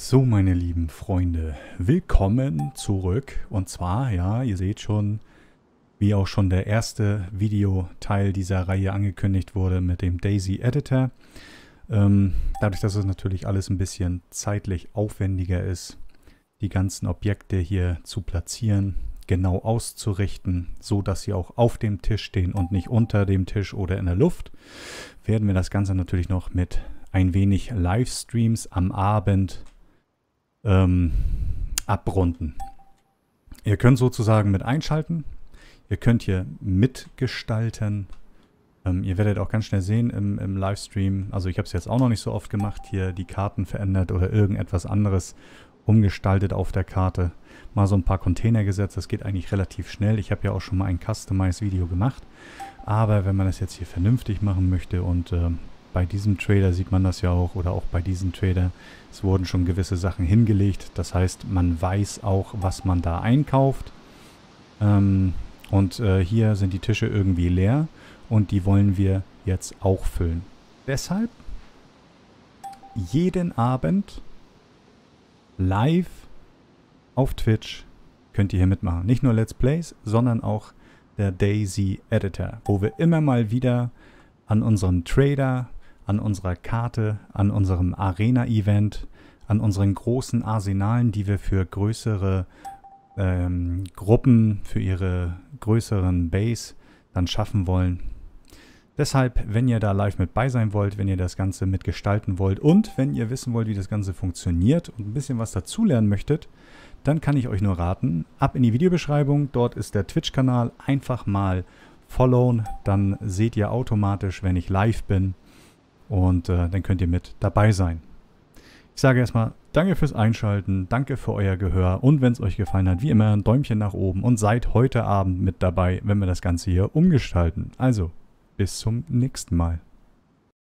So, meine lieben Freunde, willkommen zurück. Und zwar, ja, ihr seht schon, wie auch schon der erste Videoteil dieser Reihe angekündigt wurde mit dem Daisy Editor. Ähm, dadurch, dass es natürlich alles ein bisschen zeitlich aufwendiger ist, die ganzen Objekte hier zu platzieren, genau auszurichten, so dass sie auch auf dem Tisch stehen und nicht unter dem Tisch oder in der Luft, werden wir das Ganze natürlich noch mit ein wenig Livestreams am Abend ähm, abrunden. Ihr könnt sozusagen mit einschalten. Ihr könnt hier mitgestalten. Ähm, ihr werdet auch ganz schnell sehen im, im Livestream, also ich habe es jetzt auch noch nicht so oft gemacht, hier die Karten verändert oder irgendetwas anderes umgestaltet auf der Karte. Mal so ein paar Container gesetzt, das geht eigentlich relativ schnell. Ich habe ja auch schon mal ein customize Video gemacht. Aber wenn man das jetzt hier vernünftig machen möchte und ähm, bei diesem Trader sieht man das ja auch oder auch bei diesem Trader, es wurden schon gewisse Sachen hingelegt. Das heißt, man weiß auch, was man da einkauft. Ähm, und äh, hier sind die Tische irgendwie leer und die wollen wir jetzt auch füllen. Deshalb jeden Abend live auf Twitch könnt ihr hier mitmachen. Nicht nur Let's Plays, sondern auch der Daisy Editor, wo wir immer mal wieder an unserem Trader an unserer Karte, an unserem Arena-Event, an unseren großen Arsenalen, die wir für größere ähm, Gruppen, für ihre größeren Base dann schaffen wollen. Deshalb, wenn ihr da live mit bei sein wollt, wenn ihr das Ganze mitgestalten wollt und wenn ihr wissen wollt, wie das Ganze funktioniert und ein bisschen was dazulernen möchtet, dann kann ich euch nur raten, ab in die Videobeschreibung, dort ist der Twitch-Kanal, einfach mal followen, dann seht ihr automatisch, wenn ich live bin, und äh, dann könnt ihr mit dabei sein. Ich sage erstmal danke fürs Einschalten, danke für euer Gehör und wenn es euch gefallen hat, wie immer ein Däumchen nach oben und seid heute Abend mit dabei, wenn wir das Ganze hier umgestalten. Also, bis zum nächsten Mal.